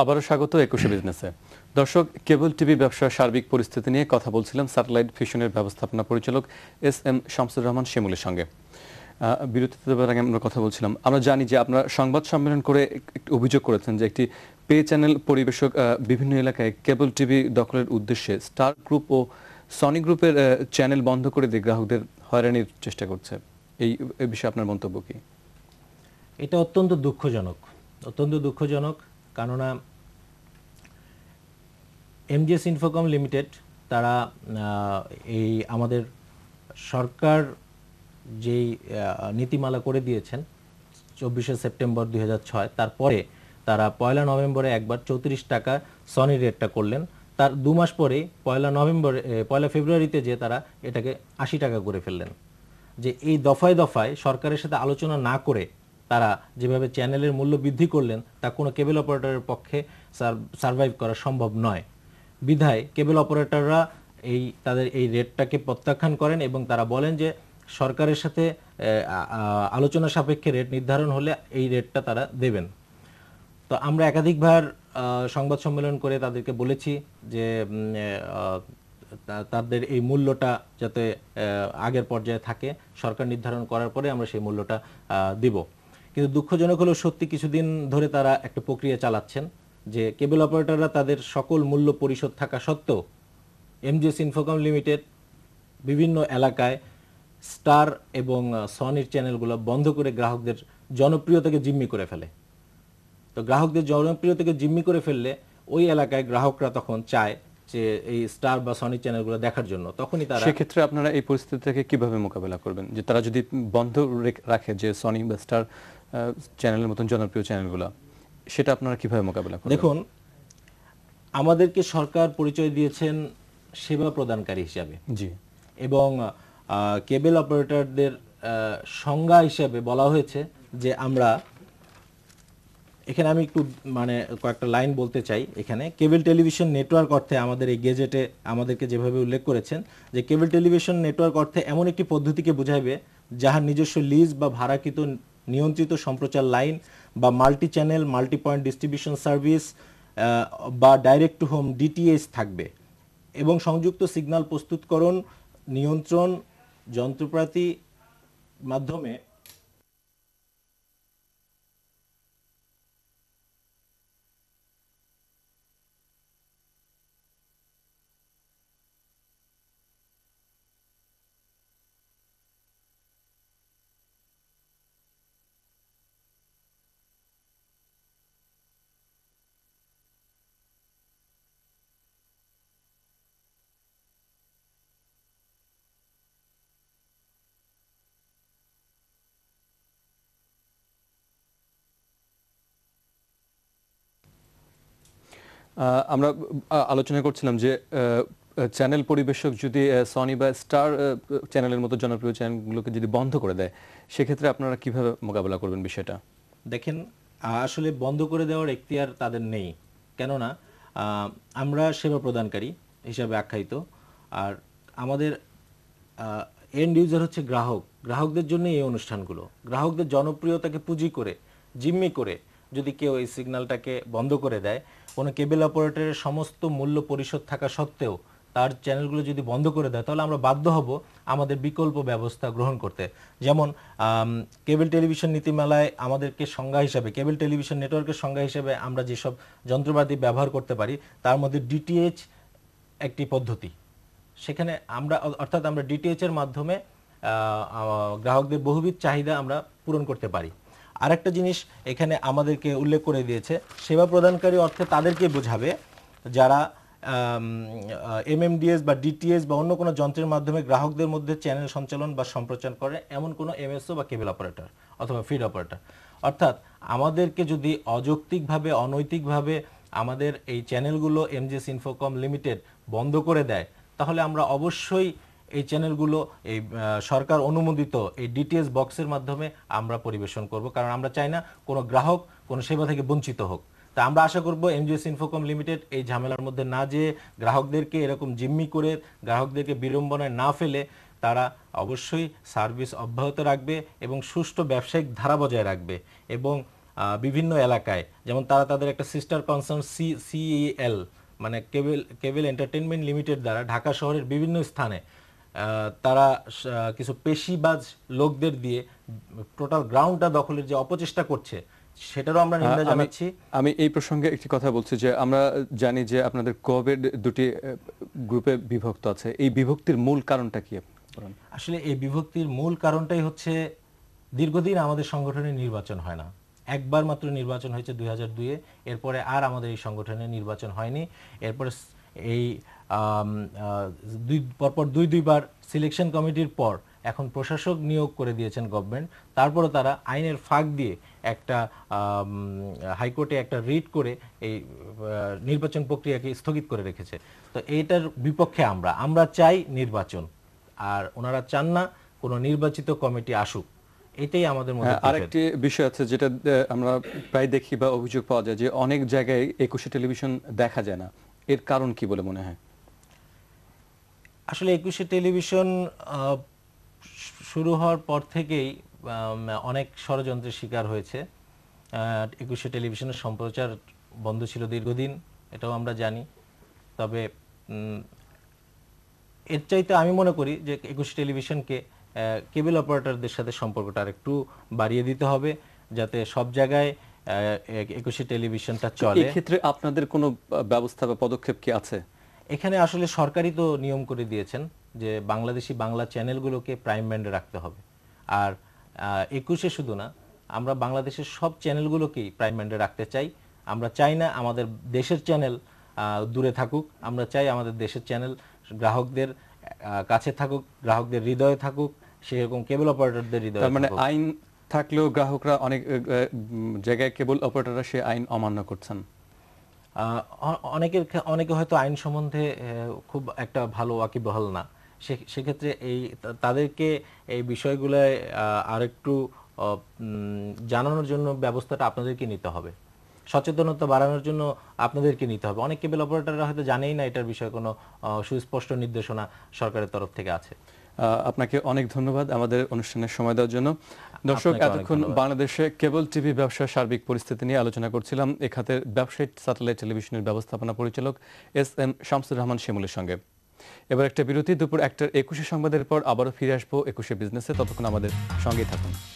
আবারও স্বাগত একুশে বিজনেসে দর্শক কেবল টিভি ব্যবসার সার্বিক পরিস্থিতি নিয়ে কথা বলছিলাম স্যাটেলাইট ফিশনের ব্যবস্থাপনা পরিচালক এস এম শামসুর রহমান শিমুলের সঙ্গে বিরতিতে দেওয়ার আগে আমরা কথা বলছিলাম আমরা জানি যে আপনার সংবাদ সম্মেলন করে একটি অভিযোগ করেছেন যে একটি পে চ্যানেল পরিবেশক বিভিন্ন এলাকায় কেবল টিভি দখলের উদ্দেশ্যে স্টার গ্রুপ ও সনি গ্রুপের চ্যানেল বন্ধ করে দিয়ে গ্রাহকদের হয়রানির চেষ্টা করছে এই বিষয়ে আপনার মন্তব্য কি এটা অত্যন্ত দুঃখজনক অত্যন্ত দুঃখজনক কেননা এমজিএস ইনফোকম লিমিটেড তারা এই আমাদের সরকার যেই নীতিমালা করে দিয়েছেন চব্বিশে সেপ্টেম্বর দুই তারপরে তারা পয়লা নভেম্বরে একবার চৌত্রিশ টাকা সনি রেটটা করলেন তার দু মাস পরে পয়লা নভেম্বরে পয়লা ফেব্রুয়ারিতে যে তারা এটাকে আশি টাকা করে ফেললেন যে এই দফায় দফায় সরকারের সাথে আলোচনা না করে তারা যেভাবে চ্যানেলের মূল্য বৃদ্ধি করলেন তা কোনো কেবল অপারেটরের পক্ষে সারভাইভ করা সম্ভব নয় বিধায় কেবল অপারেটররা এই তাদের এই রেটটাকে প্রত্যাখ্যান করেন এবং তারা বলেন যে সরকারের সাথে আলোচনা সাপেক্ষে রেট নির্ধারণ হলে এই রেটটা তারা দেবেন তো আমরা একাধিকবার সংবাদ সম্মেলন করে তাদেরকে বলেছি যে তাদের এই মূল্যটা যাতে আগের পর্যায়ে থাকে সরকার নির্ধারণ করার পরে আমরা সেই মূল্যটা দিব কিন্তু দুঃখজনক হলো সত্যি কিছুদিন ধরে তারা একটা প্রক্রিয়া চালাচ্ছেন যে কেবল অপারেটররা তাদের সকল মূল্য পরিশোধ থাকা সত্ত্বেও এমজিএস ইনফোকম লিমিটেড বিভিন্ন এলাকায় স্টার এবং সনির চ্যানেলগুলো বন্ধ করে গ্রাহকদের জনপ্রিয়তাকে জিম্মি করে ফেলে তো গ্রাহকদের জনপ্রিয়তাকে জিম্মি করে ফেললে ওই এলাকায় গ্রাহকরা তখন চায় যে এই স্টার বা সনির চ্যানেলগুলো দেখার জন্য তখনই তারা সেক্ষেত্রে আপনারা এই পরিস্থিতি থেকে কিভাবে মোকাবেলা করবেন যে তারা যদি বন্ধ রাখে যে সনি বা স্টার চ্যানেলের মতন জনপ্রিয় চ্যানেলগুলো সেটা আপনারা কিভাবে মোকাবেলা করেন দেখুন আমাদেরকে সরকার পরিচয় দিয়েছেন সেবা প্রদানকারী হিসাবে জি এবং কেবল অপারেটরদের সংজ্ঞা হিসাবে বলা হয়েছে যে আমরা এখানে আমি একটু মানে কয়েকটা লাইন বলতে চাই এখানে কেবল টেলিভিশন নেটওয়ার্ক অর্থে আমাদের এই গেজেটে আমাদেরকে যেভাবে উল্লেখ করেছেন যে কেবল টেলিভিশন নেটওয়ার্ক অর্থে এমন একটি পদ্ধতিকে বোঝাবে যাহার নিজস্ব লিজ বা ভাড়াকৃত নিয়ন্ত্রিত সম্প্রচার লাইন বা multi channel multi point distribution service বা ডাইরেক্ট টু হোম ডিটিএস থাকবে এবং সংযুক্ত সিগন্যাল প্রস্তুতকরণ নিয়ন্ত্রণ যন্ত্রপাতি মাধ্যমে আমরা আলোচনা করছিলাম যে চ্যানেল পরিবেশক যদি সনি বা স্টার চ্যানেলের মতো জনপ্রিয় চ্যানেলগুলোকে যদি বন্ধ করে দেয় সেক্ষেত্রে আপনারা কিভাবে মোকাবেলা করবেন বিষয়টা দেখেন আসলে বন্ধ করে দেওয়ার এখতিয়ার তাদের নেই কেননা আমরা সেবা প্রদানকারী হিসাবে আখ্যায়িত আর আমাদের এন্ড ইউজার হচ্ছে গ্রাহক গ্রাহকদের জন্য এই অনুষ্ঠানগুলো গ্রাহকদের জনপ্রিয়তাকে পুঁজি করে জিম্মি করে যদি কেউ এই সিগন্যালটাকে বন্ধ করে দেয় কোনো কেবল অপারেটরের সমস্ত মূল্য পরিশোধ থাকা সত্ত্বেও তার চ্যানেলগুলো যদি বন্ধ করে দেয় তাহলে আমরা বাধ্য হব আমাদের বিকল্প ব্যবস্থা গ্রহণ করতে যেমন কেবল টেলিভিশন নীতিমালায় আমাদেরকে সংজ্ঞা হিসাবে কেবল টেলিভিশন নেটওয়ার্কের সংজ্ঞা হিসাবে আমরা যেসব যন্ত্রপাতি ব্যবহার করতে পারি তার মধ্যে ডিটিএইচ একটি পদ্ধতি সেখানে আমরা অর্থাৎ আমরা ডিটিএইচের মাধ্যমে গ্রাহকদের বহুবিধ চাহিদা আমরা পূরণ করতে পারি আরেকটা জিনিস এখানে আমাদেরকে উল্লেখ করে দিয়েছে সেবা প্রদানকারী অর্থে তাদেরকে বোঝাবে যারা এমএমডিএস বা ডিটিএস বা অন্য কোনো যন্ত্রের মাধ্যমে গ্রাহকদের মধ্যে চ্যানেল সঞ্চালন বা সম্প্রচার করে এমন কোনো এমএসও বা কেবল অপারেটর অথবা ফিড অপারেটর অর্থাৎ আমাদেরকে যদি অযৌক্তিকভাবে অনৈতিকভাবে আমাদের এই চ্যানেলগুলো এমজেস ইনফোকম লিমিটেড বন্ধ করে দেয় তাহলে আমরা অবশ্যই এই চ্যানেলগুলো এই সরকার অনুমোদিত এই ডিটিএস বক্সের মাধ্যমে আমরা পরিবেশন করব কারণ আমরা চাই না কোনো গ্রাহক কোনো সেবা থেকে বঞ্চিত হোক তা আমরা আশা করব এমজিএস ইনফোকম লিমিটেড এই ঝামেলার মধ্যে না যেয়ে গ্রাহকদেরকে এরকম জিম্মি করে গ্রাহকদেরকে বিড়ম্বনায় না ফেলে তারা অবশ্যই সার্ভিস অব্যাহত রাখবে এবং সুষ্ঠু ব্যবসায়িক ধারা বজায় রাখবে এবং বিভিন্ন এলাকায় যেমন তারা তাদের একটা সিস্টার কনসার্ন সি সিএল মানে কেবল কেবল এন্টারটেনমেন্ট লিমিটেড দ্বারা ঢাকা শহরের বিভিন্ন স্থানে তারা কিছু পেশিবাজ লোকদের দিয়ে টোটাল গ্রাউন্ডটা দখলের যে অপচেষ্টা করছে সেটারও আমরা নিন্দা জানাচ্ছি আমি এই প্রসঙ্গে একটি কথা বলছি যে আমরা জানি যে আপনাদের কোভিড দুটি গ্রুপে বিভক্ত আছে এই বিভক্তির মূল কারণটা কি আসলে এই বিভক্তির মূল কারণটাই হচ্ছে দীর্ঘদিন আমাদের সংগঠনে নির্বাচন হয় না একবার মাত্র নির্বাচন হয়েছে দুই হাজার দুইয়ে এরপরে আর আমাদের এই সংগঠনে নির্বাচন হয়নি এরপরে এই দুই পরপর দুই দুইবার সিলেকশন কমিটির পর এখন প্রশাসক নিয়োগ করে দিয়েছেন গভর্নমেন্ট তারপরে তারা আইনের ফাঁক দিয়ে একটা হাইকোর্টে একটা রিট করে এই নির্বাচন প্রক্রিয়াকে স্থগিত করে রেখেছে তো এইটার বিপক্ষে আমরা আমরা চাই নির্বাচন আর ওনারা চান না কোনো নির্বাচিত কমিটি আসুক এটাই আমাদের মধ্যে হ্যাঁ, আরেকটি বিষয় আছে যেটা আমরা প্রায় দেখি বা অভিযোগ পাওয়া যায় যে অনেক জায়গায় একুশে টেলিভিশন দেখা যায় না এর কারণ কি বলে মনে হয় আসলে একুশে টেলিভিশন শুরু হওয়ার পর থেকেই অনেক ষড়যন্ত্রের শিকার হয়েছে একুশে টেলিভিশনের সম্প্রচার বন্ধ ছিল দীর্ঘদিন এটাও আমরা জানি তবে এর চাইতে আমি মনে করি যে একুশে টেলিভিশনকে কেবল অপারেটরদের সাথে সম্পর্কটা আর একটু বাড়িয়ে দিতে হবে যাতে সব জায়গায় একুশে টেলিভিশনটা চলে ক্ষেত্রে আপনাদের কোনো ব্যবস্থা বা পদক্ষেপ কি আছে এখানে আসলে সরকারই তো নিয়ম করে দিয়েছেন যে বাংলাদেশি বাংলা চ্যানেলগুলোকে প্রাইম ব্যান্ডে রাখতে হবে আর একুশে শুধু না আমরা বাংলাদেশের সব চ্যানেলগুলোকেই প্রাইম ব্যান্ডে রাখতে চাই আমরা চাই না আমাদের দেশের চ্যানেল দূরে থাকুক আমরা চাই আমাদের দেশের চ্যানেল গ্রাহকদের কাছে থাকুক গ্রাহকদের হৃদয়ে থাকুক সেরকম কেবল অপারেটরদের হৃদয় মানে আইন থাকলেও গ্রাহকরা অনেক জায়গায় কেবল অপারেটররা সে আইন অমান্য করছেন অনেকের অনেকে হয়তো আইন সম্বন্ধে খুব একটা ভালো ওয়াকিবহাল না সেক্ষেত্রে এই তাদেরকে এই বিষয়গুলোয় আরেকটু জানানোর জন্য ব্যবস্থাটা আপনাদেরকে নিতে হবে সচেতনতা বাড়ানোর জন্য আপনাদেরকে নিতে হবে অনেক কেবল অপারেটররা হয়তো জানেই না এটার বিষয়ে কোনো সুস্পষ্ট নির্দেশনা সরকারের তরফ থেকে আছে আপনাকে অনেক ধন্যবাদ আমাদের অনুষ্ঠানের সময় দেওয়ার জন্য দর্শক এতক্ষণ বাংলাদেশে কেবল টিভি ব্যবসার সার্বিক পরিস্থিতি নিয়ে আলোচনা করছিলাম এ খাতের ব্যবসায়ী স্যাটেলাইট টেলিভিশনের ব্যবস্থাপনা পরিচালক এস এম শামসুর রহমান শিমুলের সঙ্গে এবার একটা বিরতি দুপুর একটার একুশে সংবাদের পর আবারও ফিরে আসবো একুশে বিজনেসে ততক্ষণ আমাদের সঙ্গেই থাকুন